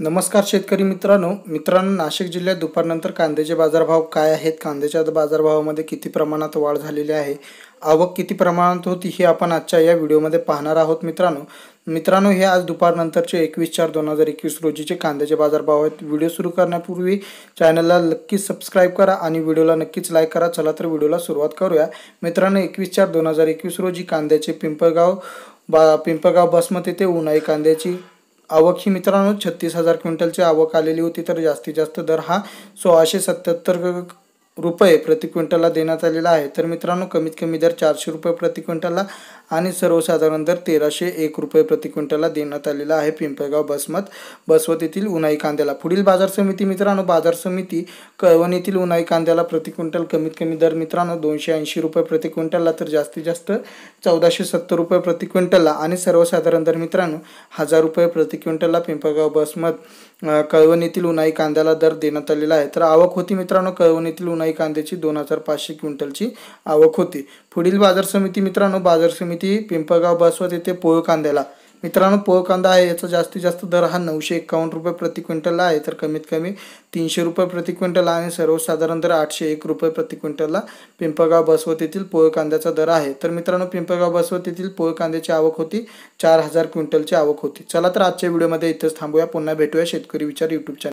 नमस्कार शेतकरी मित्रांनो मित्रांनो नाशिक जिल्ह्यात दुपारनंतर कांद्याचे बाजारभाव काय आहेत कांद्याच्या बाजारभावामध्ये किती प्रमाणात वाढ झालेली आहे आवक किती प्रमाणात होती हे आपण आजच्या या व्हिडिओमध्ये पाहणार आहोत मित्रांनो मित्रांनो हे आज दुपारनंतरचे एकवीस चार दोन हजार एकवीस रोजीचे कांद्याचे बाजारभाव आहेत व्हिडिओ सुरू करण्यापूर्वी चॅनलला नक्कीच सबस्क्राईब करा आणि व्हिडिओला नक्कीच लाईक करा चला तर व्हिडिओला सुरुवात करूया मित्रांनो एकवीस चार दोन हजार एकवीस रोजी कांद्याचे पिंपळगाव बा पिंपळगाव बसमत येथे उन्हाळी कांद्याची आवक ही मित्रांनो छत्तीस हजार क्विंटलची आवक आलेली होती तर जास्तीत जास्त दर हा सोळाशे सत्याहत्तर रुपये प्रति क्विंटलला देण्यात आलेला आहे तर मित्रांनो कमीत कमी दर चारशे रुपये प्रति क्विंटलला आणि सर्वसाधारण दर तेराशे एक रुपये प्रति क्विंटलला देण्यात आलेला आहे पिंपळगाव बसमत बसवत येथील उन्हाई कांद्याला पुढील बाजार समिती मित्रांनो बाजार समिती कळवण येथील उन्हाई कांद्याला प्रति क्विंटल कमीत कमी दर मित्रांनो दोनशे ऐंशी रुपये प्रति क्विंटलला तर जास्तीत जास्त चौदाशे सत्तर रुपये प्रति क्विंटलला आणि सर्वसाधारण दर मित्रांनो हजार रुपये प्रति क्विंटलला पिंपळगाव बसमत कळवणीतील उन्हाळी कांद्याला दर देण्यात आलेला आहे तर आवक होती मित्रांनो कळवणीतील उन्हाई कांद्याची दोन हजार पाचशे क्विंटलची आवक होती पुढील बाजार समिती मित्रांनो बाजार समिती पिंपळगाव बसवत येथे पोळ कांद्याला मित्रांनो पोळ कांदा आहे याचा जास्तीत जास्त दर हा नऊशे एकावन्न रुपये प्रति क्विंटलला आहे तर कमीत कमी तीनशे रुपये प्रति क्विंटल आणि सर्वसाधारण दर आठशे एक रुपये प्रति क्विंटलला पिंपळगाव बसवतीतील पोळ कांद्याचा दर आहे तर मित्रांनो पिंपळगाव बसवतीतील पोळ कांद्याची आवक होती चार हजार क्विंटलची आवक होती चला तर आजच्या व्हिडिओमध्ये इथंच थांबूया पुन्हा भेटूया शेतकरी विचार यूट्यूब चॅनल